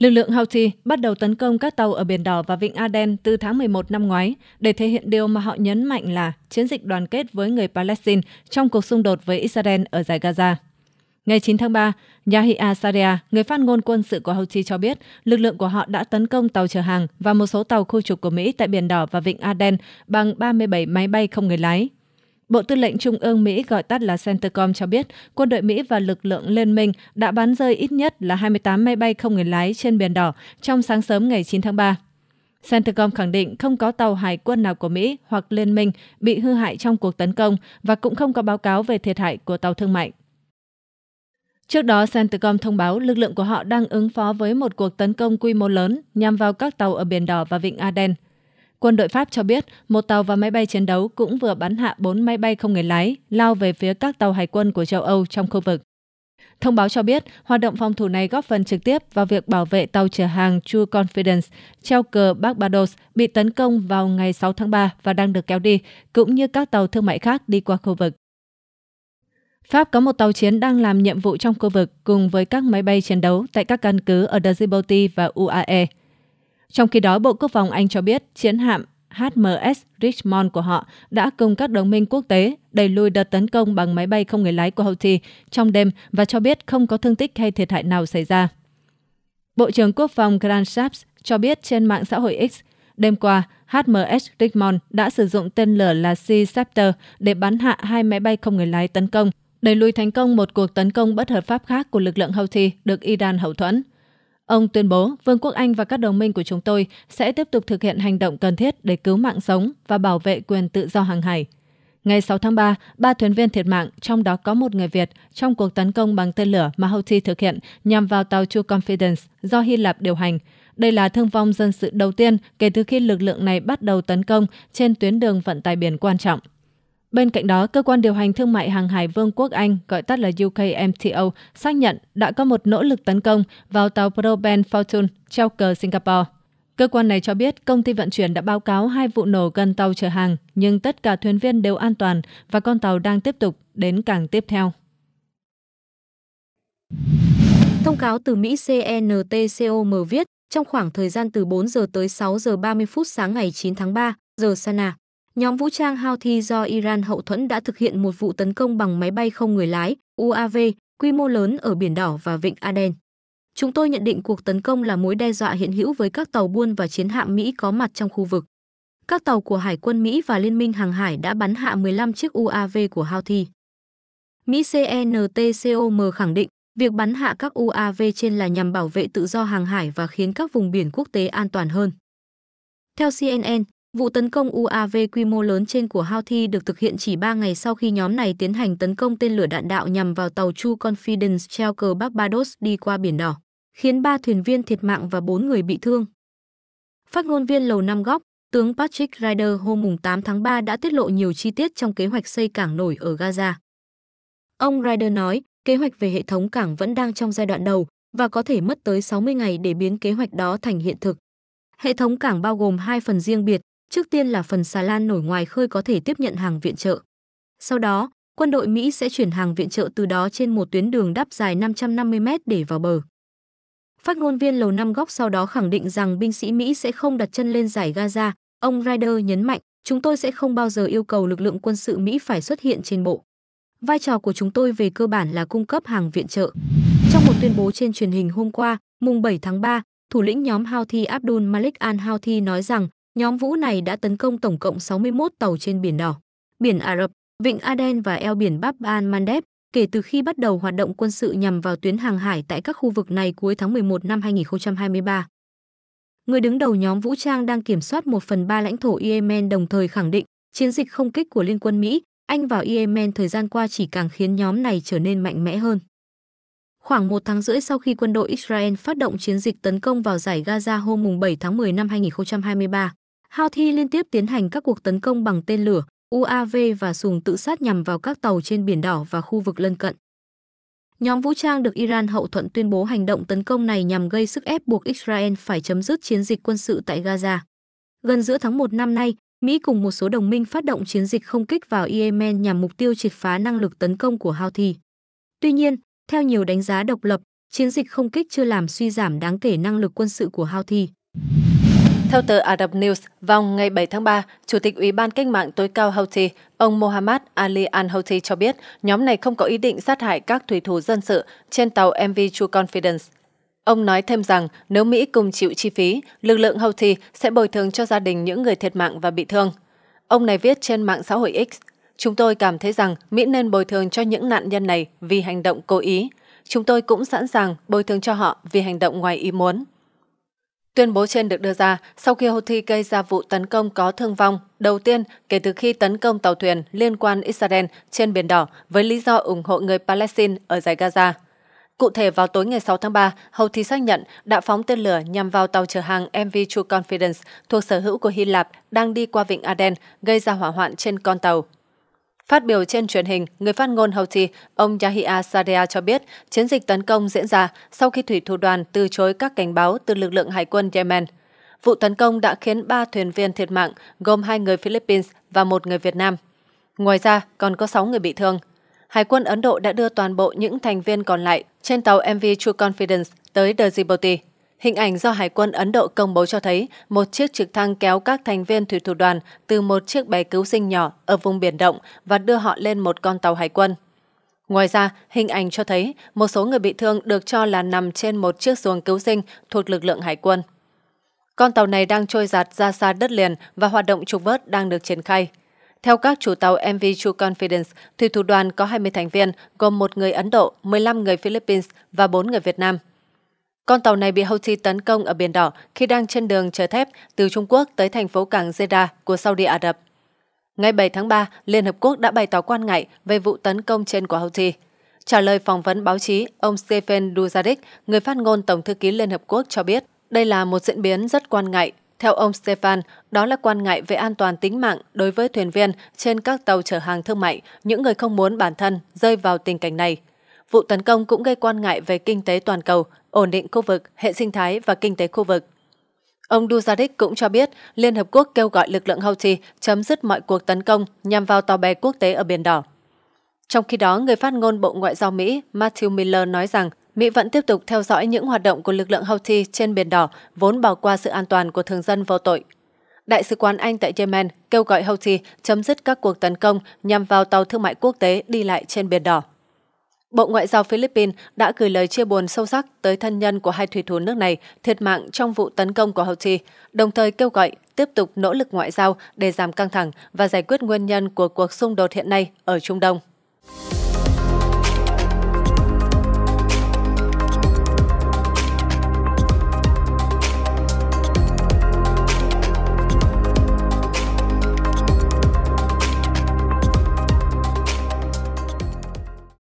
Lực lượng Houthi bắt đầu tấn công các tàu ở Biển Đỏ và Vịnh Aden từ tháng 11 năm ngoái để thể hiện điều mà họ nhấn mạnh là chiến dịch đoàn kết với người Palestine trong cuộc xung đột với Israel ở giải Gaza. Ngày 9 tháng 3, Yahya Saria, người phát ngôn quân sự của Houthi cho biết lực lượng của họ đã tấn công tàu chở hàng và một số tàu khu trục của Mỹ tại Biển Đỏ và Vịnh Aden bằng 37 máy bay không người lái Bộ Tư lệnh Trung ương Mỹ gọi tắt là Centcom cho biết, quân đội Mỹ và lực lượng liên minh đã bắn rơi ít nhất là 28 máy bay không người lái trên Biển Đỏ trong sáng sớm ngày 9 tháng 3. Centcom khẳng định không có tàu hải quân nào của Mỹ hoặc liên minh bị hư hại trong cuộc tấn công và cũng không có báo cáo về thiệt hại của tàu thương mại. Trước đó, Centcom thông báo lực lượng của họ đang ứng phó với một cuộc tấn công quy mô lớn nhằm vào các tàu ở Biển Đỏ và Vịnh Aden Quân đội Pháp cho biết một tàu và máy bay chiến đấu cũng vừa bắn hạ 4 máy bay không người lái lao về phía các tàu hải quân của châu Âu trong khu vực. Thông báo cho biết, hoạt động phòng thủ này góp phần trực tiếp vào việc bảo vệ tàu chở hàng True Confidence treo cờ Barbados bị tấn công vào ngày 6 tháng 3 và đang được kéo đi, cũng như các tàu thương mại khác đi qua khu vực. Pháp có một tàu chiến đang làm nhiệm vụ trong khu vực cùng với các máy bay chiến đấu tại các căn cứ ở Djibouti và UAE. Trong khi đó, Bộ Quốc phòng Anh cho biết chiến hạm HMS Richmond của họ đã cùng các đồng minh quốc tế đẩy lùi đợt tấn công bằng máy bay không người lái của Houthi trong đêm và cho biết không có thương tích hay thiệt hại nào xảy ra. Bộ trưởng Quốc phòng Grant Shapps cho biết trên mạng xã hội X, đêm qua, HMS Richmond đã sử dụng tên lửa là Sea Scepter để bắn hạ hai máy bay không người lái tấn công, đẩy lùi thành công một cuộc tấn công bất hợp pháp khác của lực lượng Houthi được Iran hậu thuẫn. Ông tuyên bố Vương quốc Anh và các đồng minh của chúng tôi sẽ tiếp tục thực hiện hành động cần thiết để cứu mạng sống và bảo vệ quyền tự do hàng hải. Ngày 6 tháng 3, ba thuyền viên thiệt mạng, trong đó có một người Việt, trong cuộc tấn công bằng tên lửa mà Houthi thực hiện nhằm vào tàu True Confidence do Hy Lạp điều hành. Đây là thương vong dân sự đầu tiên kể từ khi lực lượng này bắt đầu tấn công trên tuyến đường vận tải biển quan trọng. Bên cạnh đó, cơ quan điều hành thương mại hàng hải Vương quốc Anh, gọi tắt là UKMTO, xác nhận đã có một nỗ lực tấn công vào tàu Proben Fortune treo cờ Singapore. Cơ quan này cho biết công ty vận chuyển đã báo cáo hai vụ nổ gần tàu chở hàng, nhưng tất cả thuyền viên đều an toàn và con tàu đang tiếp tục đến cảng tiếp theo. Thông cáo từ Mỹ CNTCOM viết, trong khoảng thời gian từ 4 giờ tới 6 giờ 30 phút sáng ngày 9 tháng 3, giờ Sana, Nhóm vũ trang Houthi do Iran hậu thuẫn đã thực hiện một vụ tấn công bằng máy bay không người lái UAV quy mô lớn ở Biển Đỏ và Vịnh Aden. Chúng tôi nhận định cuộc tấn công là mối đe dọa hiện hữu với các tàu buôn và chiến hạm Mỹ có mặt trong khu vực. Các tàu của Hải quân Mỹ và Liên minh hàng hải đã bắn hạ 15 chiếc UAV của Houthi. Mỹ CENTCOM khẳng định việc bắn hạ các UAV trên là nhằm bảo vệ tự do hàng hải và khiến các vùng biển quốc tế an toàn hơn. Theo CNN, Vụ tấn công UAV quy mô lớn trên của Houthi được thực hiện chỉ 3 ngày sau khi nhóm này tiến hành tấn công tên lửa đạn đạo nhằm vào tàu True Confidence treo cờ Barbados đi qua Biển Đỏ, khiến 3 thuyền viên thiệt mạng và 4 người bị thương. Phát ngôn viên Lầu Năm Góc, tướng Patrick Ryder hôm 8 tháng 3 đã tiết lộ nhiều chi tiết trong kế hoạch xây cảng nổi ở Gaza. Ông Ryder nói, kế hoạch về hệ thống cảng vẫn đang trong giai đoạn đầu và có thể mất tới 60 ngày để biến kế hoạch đó thành hiện thực. Hệ thống cảng bao gồm hai phần riêng biệt, Trước tiên là phần xà lan nổi ngoài khơi có thể tiếp nhận hàng viện trợ. Sau đó, quân đội Mỹ sẽ chuyển hàng viện trợ từ đó trên một tuyến đường đắp dài 550 mét để vào bờ. Phát ngôn viên Lầu Năm Góc sau đó khẳng định rằng binh sĩ Mỹ sẽ không đặt chân lên giải Gaza. Ông Ryder nhấn mạnh, chúng tôi sẽ không bao giờ yêu cầu lực lượng quân sự Mỹ phải xuất hiện trên bộ. Vai trò của chúng tôi về cơ bản là cung cấp hàng viện trợ. Trong một tuyên bố trên truyền hình hôm qua, mùng 7 tháng 3, thủ lĩnh nhóm Houthi Abdul Malik al-Houthi nói rằng Nhóm Vũ này đã tấn công tổng cộng 61 tàu trên Biển Đỏ, Biển Ả Rập, Vịnh Aden và eo biển Bab al-Mandeb kể từ khi bắt đầu hoạt động quân sự nhằm vào tuyến hàng hải tại các khu vực này cuối tháng 11 năm 2023. Người đứng đầu nhóm vũ trang đang kiểm soát một phần ba lãnh thổ Yemen đồng thời khẳng định chiến dịch không kích của Liên quân Mỹ, Anh vào Yemen thời gian qua chỉ càng khiến nhóm này trở nên mạnh mẽ hơn. Khoảng một tháng rưỡi sau khi quân đội Israel phát động chiến dịch tấn công vào giải Gaza hôm 7 tháng 10 năm 2023, Houthi liên tiếp tiến hành các cuộc tấn công bằng tên lửa, UAV và sùng tự sát nhằm vào các tàu trên Biển Đỏ và khu vực lân cận. Nhóm vũ trang được Iran hậu thuẫn tuyên bố hành động tấn công này nhằm gây sức ép buộc Israel phải chấm dứt chiến dịch quân sự tại Gaza. Gần giữa tháng 1 năm nay, Mỹ cùng một số đồng minh phát động chiến dịch không kích vào Yemen nhằm mục tiêu triệt phá năng lực tấn công của Houthi. Tuy nhiên, theo nhiều đánh giá độc lập, chiến dịch không kích chưa làm suy giảm đáng kể năng lực quân sự của Houthi. Theo tờ Ả Rập News, vào ngày 7 tháng 3, Chủ tịch Ủy ban Cách mạng tối cao Houthi, ông Mohammad Ali al-Houthi cho biết nhóm này không có ý định sát hại các thủy thủ dân sự trên tàu MV True Confidence. Ông nói thêm rằng nếu Mỹ cùng chịu chi phí, lực lượng Houthi sẽ bồi thường cho gia đình những người thiệt mạng và bị thương. Ông này viết trên mạng xã hội X, Chúng tôi cảm thấy rằng Mỹ nên bồi thường cho những nạn nhân này vì hành động cố ý. Chúng tôi cũng sẵn sàng bồi thường cho họ vì hành động ngoài ý muốn. Tuyên bố trên được đưa ra sau khi Houthi gây ra vụ tấn công có thương vong đầu tiên kể từ khi tấn công tàu thuyền liên quan Israel trên Biển Đỏ với lý do ủng hộ người Palestine ở giải Gaza. Cụ thể vào tối ngày 6 tháng 3, Houthi xác nhận đã phóng tên lửa nhằm vào tàu chở hàng MV True Confidence thuộc sở hữu của Hy Lạp đang đi qua vịnh Aden gây ra hỏa hoạn trên con tàu. Phát biểu trên truyền hình, người phát ngôn Houthi, ông Yahya Sadea cho biết chiến dịch tấn công diễn ra sau khi thủy thủ đoàn từ chối các cảnh báo từ lực lượng hải quân Yemen. Vụ tấn công đã khiến ba thuyền viên thiệt mạng, gồm hai người Philippines và một người Việt Nam. Ngoài ra, còn có sáu người bị thương. Hải quân Ấn Độ đã đưa toàn bộ những thành viên còn lại trên tàu MV True Confidence tới Djibouti. Hình ảnh do Hải quân Ấn Độ công bố cho thấy một chiếc trực thăng kéo các thành viên thủy thủ đoàn từ một chiếc bè cứu sinh nhỏ ở vùng biển động và đưa họ lên một con tàu hải quân. Ngoài ra, hình ảnh cho thấy một số người bị thương được cho là nằm trên một chiếc xuồng cứu sinh thuộc lực lượng hải quân. Con tàu này đang trôi giạt ra xa đất liền và hoạt động trục vớt đang được triển khai. Theo các chủ tàu MV True Confidence, thủy thủ đoàn có 20 thành viên, gồm một người Ấn Độ, 15 người Philippines và 4 người Việt Nam – con tàu này bị Houthi tấn công ở Biển Đỏ khi đang trên đường chở thép từ Trung Quốc tới thành phố cảng Jeddah của Saudi Ả Rập. Ngày 7 tháng 3, Liên Hợp Quốc đã bày tỏ quan ngại về vụ tấn công trên của Houthi. Trả lời phỏng vấn báo chí, ông Stephen Dujarric, người phát ngôn Tổng thư ký Liên Hợp Quốc cho biết, đây là một diễn biến rất quan ngại. Theo ông Stefan, đó là quan ngại về an toàn tính mạng đối với thuyền viên trên các tàu chở hàng thương mại, những người không muốn bản thân rơi vào tình cảnh này – vụ tấn công cũng gây quan ngại về kinh tế toàn cầu, ổn định khu vực, hệ sinh thái và kinh tế khu vực. Ông Duzaric cũng cho biết Liên Hợp Quốc kêu gọi lực lượng Houthi chấm dứt mọi cuộc tấn công nhằm vào tàu bè quốc tế ở Biển Đỏ. Trong khi đó, người phát ngôn Bộ Ngoại giao Mỹ Matthew Miller nói rằng Mỹ vẫn tiếp tục theo dõi những hoạt động của lực lượng Houthi trên Biển Đỏ vốn bỏ qua sự an toàn của thường dân vô tội. Đại sứ quán Anh tại Yemen kêu gọi Houthi chấm dứt các cuộc tấn công nhằm vào tàu thương mại quốc tế đi lại trên Biển Đỏ. Bộ Ngoại giao Philippines đã gửi lời chia buồn sâu sắc tới thân nhân của hai thủy thủ nước này thiệt mạng trong vụ tấn công của Houthi, đồng thời kêu gọi tiếp tục nỗ lực ngoại giao để giảm căng thẳng và giải quyết nguyên nhân của cuộc xung đột hiện nay ở Trung Đông.